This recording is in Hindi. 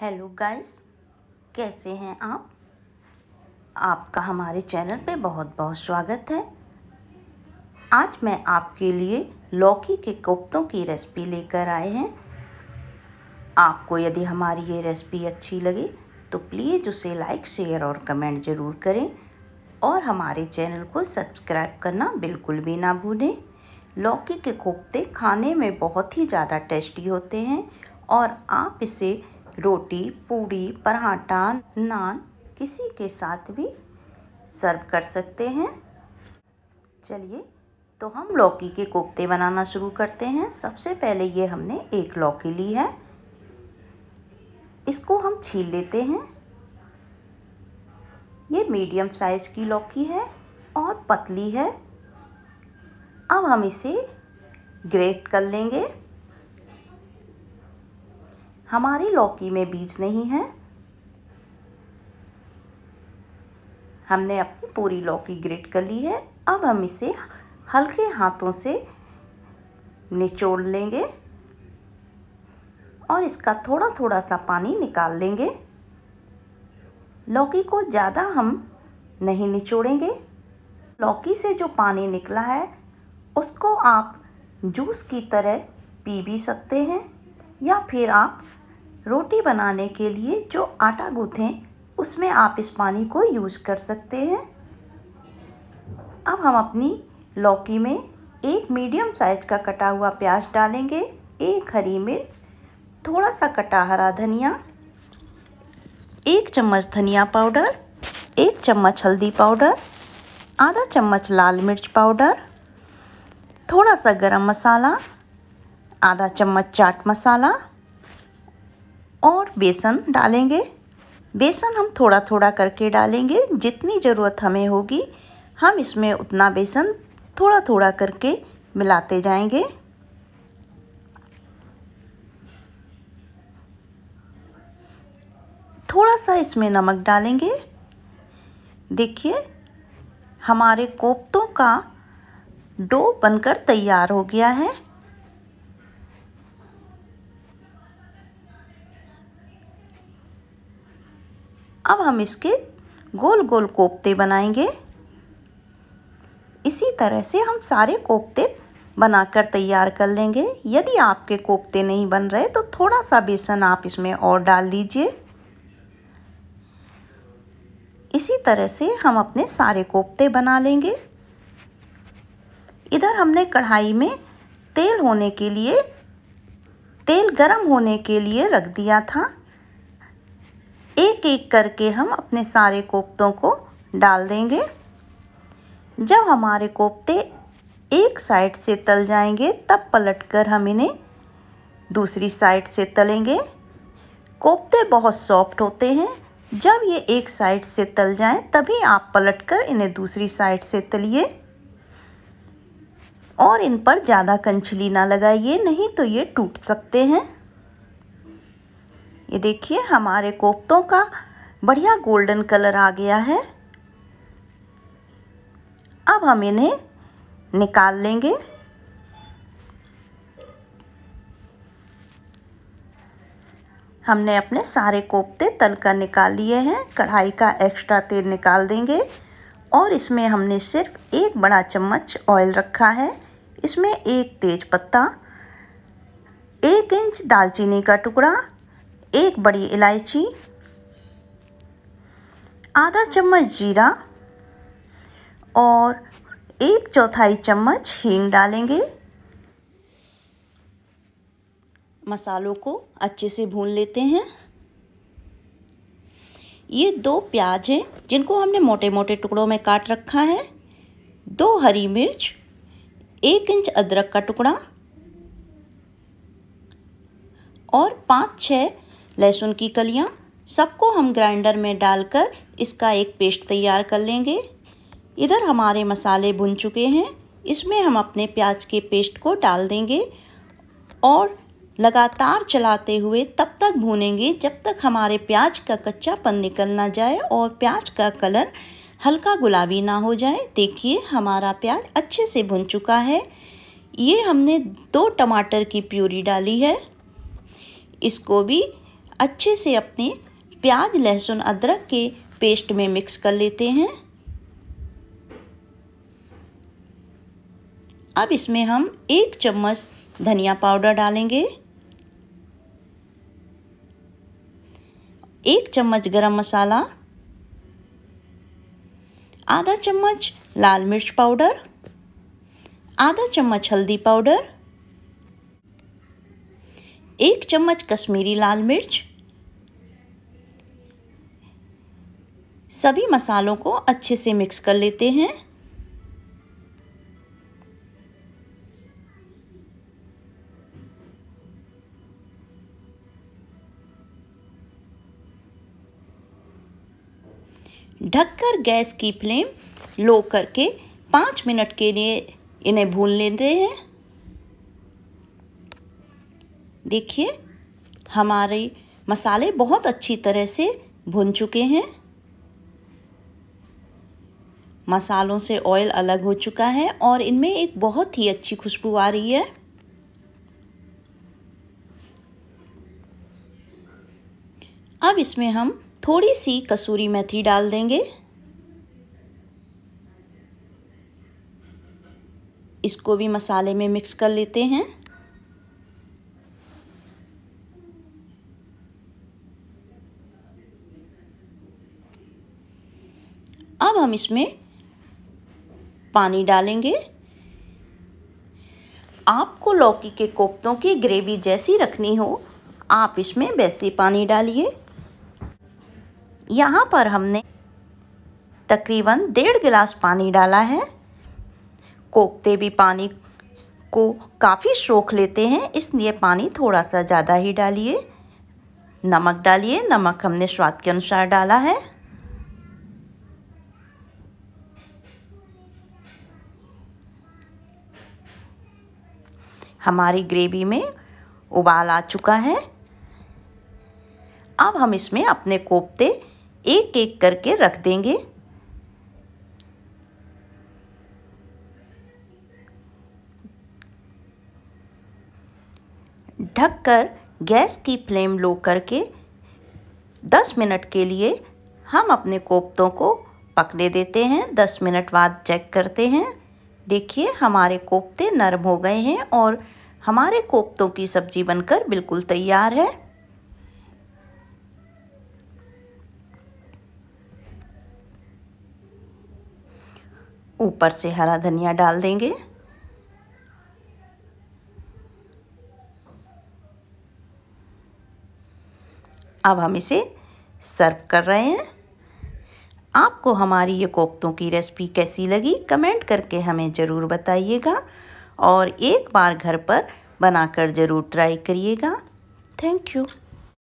हेलो गाइस कैसे हैं आप आपका हमारे चैनल पे बहुत बहुत स्वागत है आज मैं आपके लिए लौकी के कोफ्तों की रेसिपी लेकर आए हैं आपको यदि हमारी ये रेसिपी अच्छी लगे तो प्लीज़ उसे लाइक शेयर और कमेंट ज़रूर करें और हमारे चैनल को सब्सक्राइब करना बिल्कुल भी ना भूलें लौकी के कोफ्ते खाने में बहुत ही ज़्यादा टेस्टी होते हैं और आप इसे रोटी पूड़ी पराठा नान किसी के साथ भी सर्व कर सकते हैं चलिए तो हम लौकी के कोफ्ते बनाना शुरू करते हैं सबसे पहले ये हमने एक लौकी ली है इसको हम छील लेते हैं ये मीडियम साइज़ की लौकी है और पतली है अब हम इसे ग्रेट कर लेंगे हमारी लौकी में बीज नहीं है हमने अपनी पूरी लौकी ग्रेट कर ली है अब हम इसे हल्के हाथों से निचोड़ लेंगे और इसका थोड़ा थोड़ा सा पानी निकाल लेंगे लौकी को ज़्यादा हम नहीं निचोड़ेंगे लौकी से जो पानी निकला है उसको आप जूस की तरह पी भी सकते हैं या फिर आप रोटी बनाने के लिए जो आटा गूँथें उसमें आप इस पानी को यूज़ कर सकते हैं अब हम अपनी लौकी में एक मीडियम साइज़ का कटा हुआ प्याज डालेंगे एक हरी मिर्च थोड़ा सा कटा हरा धनिया एक चम्मच धनिया पाउडर एक चम्मच हल्दी पाउडर आधा चम्मच लाल मिर्च पाउडर थोड़ा सा गरम मसाला आधा चम्मच चाट मसाला और बेसन डालेंगे बेसन हम थोड़ा थोड़ा करके डालेंगे जितनी ज़रूरत हमें होगी हम इसमें उतना बेसन थोड़ा थोड़ा करके मिलाते जाएंगे थोड़ा सा इसमें नमक डालेंगे देखिए हमारे कोफ्तों का डो बनकर तैयार हो गया है अब हम इसके गोल गोल कोफ्ते बनाएंगे इसी तरह से हम सारे कोफ्ते बनाकर तैयार कर लेंगे यदि आपके कोफ्ते नहीं बन रहे तो थोड़ा सा बेसन आप इसमें और डाल लीजिए इसी तरह से हम अपने सारे कोफ्ते बना लेंगे इधर हमने कढ़ाई में तेल होने के लिए तेल गरम होने के लिए रख दिया था एक एक करके हम अपने सारे कोफ्तों को डाल देंगे जब हमारे कोफ्ते एक साइड से तल जाएंगे तब पलटकर हम इन्हें दूसरी साइड से तलेंगे कोफ्ते बहुत सॉफ्ट होते हैं जब ये एक साइड से तल जाएं तभी आप पलटकर इन्हें दूसरी साइड से तलिए और इन पर ज़्यादा कंछली ना लगाइए नहीं तो ये टूट सकते हैं ये देखिए हमारे कोफ्तों का बढ़िया गोल्डन कलर आ गया है अब हम इन्हें निकाल लेंगे हमने अपने सारे कोफ्ते तल कर निकाल लिए हैं कढ़ाई का एक्स्ट्रा तेल निकाल देंगे और इसमें हमने सिर्फ एक बड़ा चम्मच ऑयल रखा है इसमें एक तेज पत्ता एक इंच दालचीनी का टुकड़ा एक बड़ी इलायची आधा चम्मच जीरा और एक चौथाई चम्मच हींग डालेंगे मसालों को अच्छे से भून लेते हैं ये दो प्याज हैं जिनको हमने मोटे मोटे टुकड़ों में काट रखा है दो हरी मिर्च एक इंच अदरक का टुकड़ा और पाँच छः लहसुन की कलियाँ सबको हम ग्राइंडर में डालकर इसका एक पेस्ट तैयार कर लेंगे इधर हमारे मसाले भुन चुके हैं इसमें हम अपने प्याज के पेस्ट को डाल देंगे और लगातार चलाते हुए तब तक भूनेंगे जब तक हमारे प्याज का कच्चापन निकल ना जाए और प्याज का कलर हल्का गुलाबी ना हो जाए देखिए हमारा प्याज अच्छे से भुन चुका है ये हमने दो टमाटर की प्यूरी डाली है इसको भी अच्छे से अपने प्याज लहसुन अदरक के पेस्ट में मिक्स कर लेते हैं अब इसमें हम एक चम्मच धनिया पाउडर डालेंगे एक चम्मच गरम मसाला आधा चम्मच लाल मिर्च पाउडर आधा चम्मच हल्दी पाउडर एक चम्मच कश्मीरी लाल मिर्च सभी मसालों को अच्छे से मिक्स कर लेते हैं ढककर गैस की फ्लेम लो करके पाँच मिनट के लिए इन्हें भून लेते हैं देखिए हमारे मसाले बहुत अच्छी तरह से भुन चुके हैं मसालों से ऑयल अलग हो चुका है और इनमें एक बहुत ही अच्छी खुशबू आ रही है अब इसमें हम थोड़ी सी कसूरी मेथी डाल देंगे इसको भी मसाले में मिक्स कर लेते हैं अब हम इसमें पानी डालेंगे आपको लौकी के कोफ्तों की ग्रेवी जैसी रखनी हो आप इसमें वैसे पानी डालिए यहाँ पर हमने तकरीबन डेढ़ गिलास पानी डाला है कोफ्ते भी पानी को काफ़ी सोख लेते हैं इसलिए पानी थोड़ा सा ज़्यादा ही डालिए नमक डालिए नमक हमने स्वाद के अनुसार डाला है हमारी ग्रेवी में उबाल आ चुका है अब हम इसमें अपने कोफ्ते एक एक करके रख देंगे ढककर गैस की फ्लेम लो करके 10 मिनट के लिए हम अपने कोफ्तों को पकने देते हैं 10 मिनट बाद चेक करते हैं देखिए हमारे कोफ्ते नरम हो गए हैं और हमारे कोफ्तों की सब्जी बनकर बिल्कुल तैयार है ऊपर से हरा धनिया डाल देंगे अब हम इसे सर्व कर रहे हैं आपको हमारी ये कोफ्तों की रेसिपी कैसी लगी कमेंट करके हमें ज़रूर बताइएगा और एक बार घर पर बनाकर ज़रूर ट्राई करिएगा थैंक यू